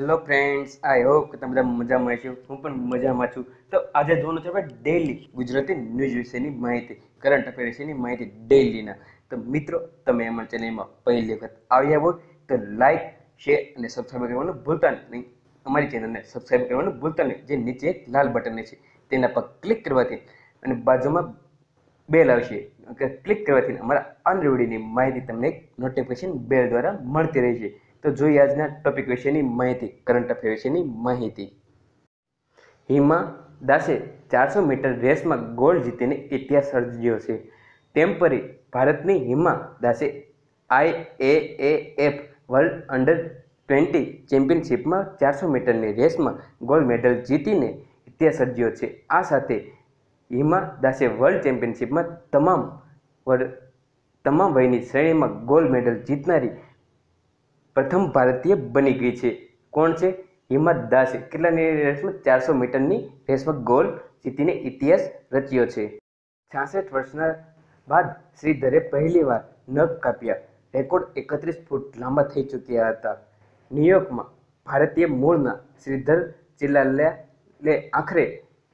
hello friends I hope કે તમે બધા મજામાં છો હું પણ મજામાં છું તો આજે જોવાનું છે આપણે ડેલી ગુજરાતી ન્યૂઝ વિશેની માહિતી કરંટ અફેર વિશેની માહિતી ડેલીના તો મિત્રો તમે અમારા ચેનલમાં પહેલી વખત આવ્યા હોય તો લાઈક શેર અને સબસ્ક્રાઈબ કરવાનું ભૂલતા નહીં અમારી ચેનલને સબસ્ક્રાઈબ કરવાનું ભૂલતા નહીં જે નીચે એક લાલ બટન છે તેના પર ક્લિક કરવાથી અને બાજુમાં બેલ આવશે ક્લિક કરવાથી અમારા અનરેવડીની માહિતી તમને એક નોટિફિકેશન બેલ દ્વારા મળતી રહેશે તો જોઈએ આજના ટોપિક વિશેની માહિતી કરંટ અફેર વિશેની માહિતી હિમા દાસે ચારસો મીટર રેસમાં ગોલ્ડ જીતીને ઇતિહાસ સર્જ્યો છે તેમ પરી ભારતની હિમા દાસે I A F world under twenty ચેમ્પિયનશિપમાં ચારસો મીટરની રેસમાં ગોલ્ડ મેડલ જીતીને ઇતિહાસ સર્જ્યો છે આ સાથે હિમા દાસે વર્લ્ડ ચેમ્પિયનશિપમાં તમામ તમામ વયની શ્રેણીમાં ગોલ્ડ મેડલ જીતનારી પ્રથમ ભારતીય બની ગઈ છે કોણ છે હિમા દાસે કેટલાની રેસમાં ચારસો મીટરની રેસમાં ગોલ્ડ જીતીને ઇતિહાસ રચ્યો છે છાસઠ વર્ષના બાદ શ્રીધરે પહેલીવાર નખ કાપ્યા રેકોર્ડ એકત્રીસ ફૂટ લાંબા થઈ ચૂક્યા હતા ન્યુયોર્કમાં ભારતીય મૂળના શ્રીધર ચિલ્લાલે આખરે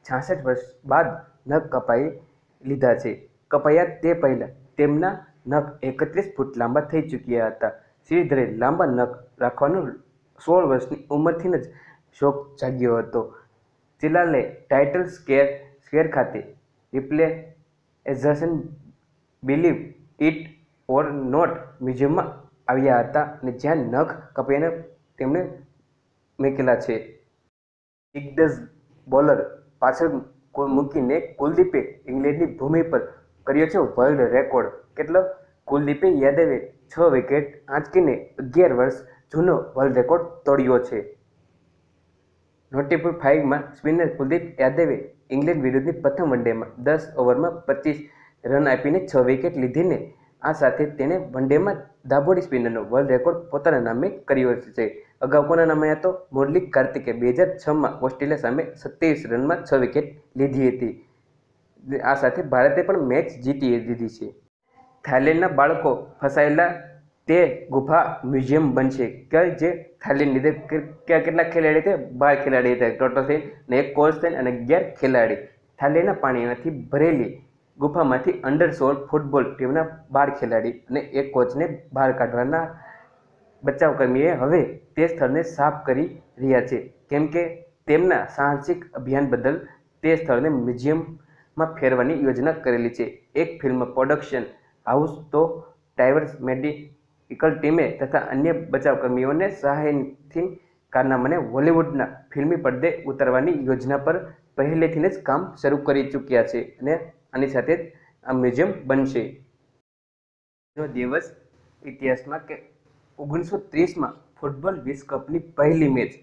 છાસઠ વર્ષ બાદ નખ કપાઈ લીધા છે કપાયા તે પહેલાં તેમના નખ એકત્રીસ ફૂટ લાંબા થઈ ચૂક્યા હતા શ્રીધરે લાંબા નખ રાખવાનો સોળ વર્ષની ઉંમરથી જ શોખ જાગ્યો હતો જિલ્લાલે ટાઇટલ સ્કેર સ્કેર ખાતે રિપ્લે એઝન બિલીવ ઇટ ઓર નોટ મ્યુઝિયમમાં આવ્યા હતા અને જ્યાં નખ કપાઈને તેમણે મેકેલા છે દિગ્ગજ બોલર પાછળ મૂકીને કુલદીપે ઇંગ્લેન્ડની ભૂમિ પર કર્યો છે વર્લ્ડ રેકોર્ડ કેટલો કુલદીપે યાદવે છ વિકેટ આંચકીને અગિયાર વર્ષ જૂનો વર્લ્ડ રેકોર્ડ તોડ્યો છે નોટીપુર ફાઇવમાં સ્પિનર કુલદીપ યાદવે ઇંગ્લેન્ડ વિરુદ્ધની પ્રથમ વનડેમાં દસ ઓવરમાં પચીસ રન આપીને છ વિકેટ લીધીને આ સાથે તેણે વનડેમાં દાબોડી સ્પિનરનો વર્લ્ડ રેકોર્ડ પોતાના નામે કર્યો છે અગાઉ કોના નામે હતો મુરલી કાર્તિકે બે હજાર છમાં ઓસ્ટ્રેલિયા સામે સત્યાવીસ રનમાં છ વિકેટ લીધી હતી આ સાથે ભારતે પણ મેચ જીતી દીધી છે થાઇલેન્ડના બાળકો ફસાયેલા તે ગુફા મ્યુઝિયમ બનશે કે જે થાઇલેન્ડ લીધે કેટલા ખેલાડી તે બાર ખેલાડી હતા ટોટલ થઈને ને એક કોચ થઈને અને અગિયાર ખેલાડી થાઇલેન્ડના પાણીમાંથી ભરેલી ગુફામાંથી અંડર સોળ ફૂટબોલ ટીમના બાર ખેલાડી અને એક કોચને બહાર કાઢવાના બચાવકર્મીએ હવે તે સ્થળને સાફ કરી રહ્યા છે કેમ કે તેમના સાહસિક અભિયાન બદલ તે સ્થળને મ્યુઝિયમમાં ફેરવાની યોજના કરેલી છે એક ફિલ્મ પ્રોડક્શન હાઉસ તો ડાયવર્સ મેડિકલ ટીમે તથા અન્ય બચાવકર્મીઓને સહાયથી કારનામાને હોલિવૂડના ફિલ્મી પડદે ઉતારવાની યોજના પર પહેલેથી જ કામ શરૂ કરી ચૂક્યા છે અને આની સાથે જ આ મ્યુઝિયમ બનશે નો દિવસ ઇતિહાસમાં કે ઓગણીસો ત્રીસમાં ફૂટબોલ વિશ્વકપની પહેલી મેચ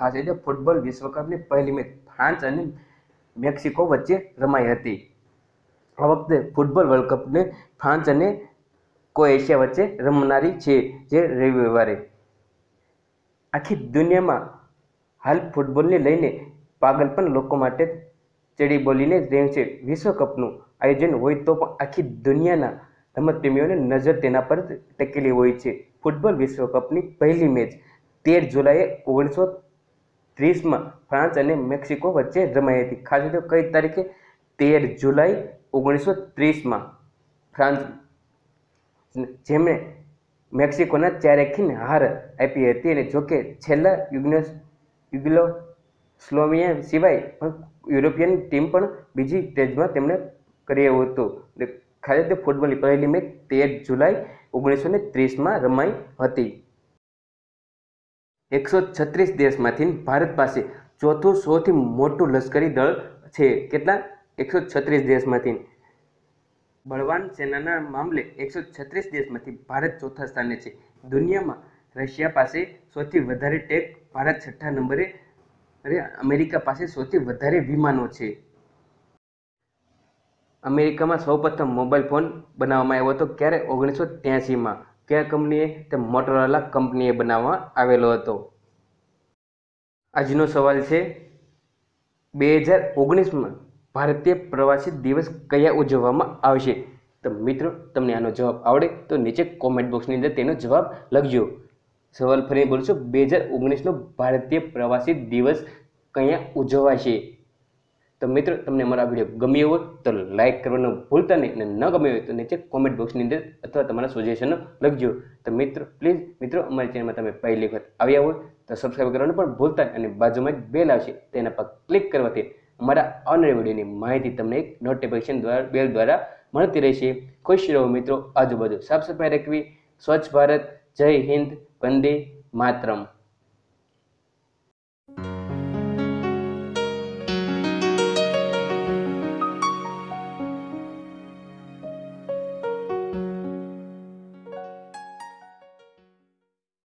ખાસ કરીને ફૂટબોલ વિશ્વકપની પહેલી મેચ ફ્રાન્સ અને મેક્સિકો વચ્ચે રમાઈ હતી આ વખતે ફૂટબોલ વર્લ્ડ કપને ફ્રાન્સ અને ક્રોએશિયા વચ્ચે રમનારી છે જે રવિવારે આખી દુનિયામાં હાલ ફૂટબોલને લઈને પાગલ પણ લોકો માટે ચડી બોલીને રહ્યું છે વિશ્વકપનું આયોજન હોય તો પણ આખી દુનિયાના રમતપ્રેમીઓની નજર તેના પર ટકેલી હોય છે ફૂટબોલ વિશ્વકપની પહેલી મેચ તેર જુલાઈએ ઓગણીસો ત્રીસમાં ફ્રાન્સ અને મેક્સિકો વચ્ચે રમાઈ હતી ખાસ કરીને કઈ તારીખે તેર જુલાઈ ઓગણીસો ત્રીસમાં ફ્રાન્સ જેમણે મેક્સિકોના ચારેખીને હાર આપી હતી અને જોકે છેલ્લા યુગ્નેસ યુગ્લો સ્લોવિયા સિવાય પણ યુરોપિયન ટીમ પણ બીજી સ્ટેજમાં તેમણે કર્યું હતું ખાલી તે ફૂટબોલની પહેલી મેચ તેર જુલાઈ ઓગણીસો ને ત્રીસમાં રમાઈ હતી એકસો છત્રીસ દેશમાંથી ભારત પાસે ચોથું સૌથી મોટું લશ્કરી દળ છે કેટલા એકસો છત્રીસ દેશમાંથી બળવાન સેનાના મામલે એકસો છત્રીસ દેશમાંથી ભારત ચોથા સ્થાને છે દુનિયામાં રશિયા પાસે સૌથી વધારે ટેક ભારત છઠ્ઠા નંબરે અને અમેરિકા પાસે સૌથી વધારે વિમાનો છે અમેરિકામાં સૌપ્રથમ મોબાઈલ ફોન બનાવવામાં આવ્યો હતો ક્યારે ઓગણીસો ત્યાસીમાં કયા કંપનીએ તે મોટોરોલા કંપનીએ બનાવવામાં આવેલો હતો આજનો સવાલ છે બે હજાર ઓગણીસમાં ભારતીય પ્રવાસી દિવસ કયા ઉજવવામાં આવશે તો મિત્રો તમને આનો જવાબ આવડે તો નીચે કોમેન્ટ બોક્સની અંદર તેનો જવાબ લખજો સવાલ ફરી બોલશો બે હજાર ઓગણીસનો ભારતીય પ્રવાસી દિવસ કયા ઉજવાશે તો મિત્રો તમને મારો આ વિડીયો ગમ્યો હોય તો લાઇક કરવાનું ભૂલતા નહીં અને ન ગમ્યો હોય તો નીચે કોમેન્ટ બોક્સની અંદર અથવા તમારા સજેશનો લખજો તો મિત્રો પ્લીઝ મિત્રો અમારી ચેનલમાં તમે પહેલી વખત આવ્યા હોય તો સબસ્ક્રાઈબ કરવાનું પણ ભૂલતા અને બાજુમાં જ બેલ આવશે તેના પર ક્લિક કરવાથી અમારા આવનારી વિડીયોની માહિતી તમને એક નોટિફિકેશન દ્વારા બેલ દ્વારા મળતી રહેશે ખુશ રહો મિત્રો આજુબાજુ સાફ સફાઈ રાખવી સ્વચ્છ ભારત જય હિન્દ વંદે માતરમ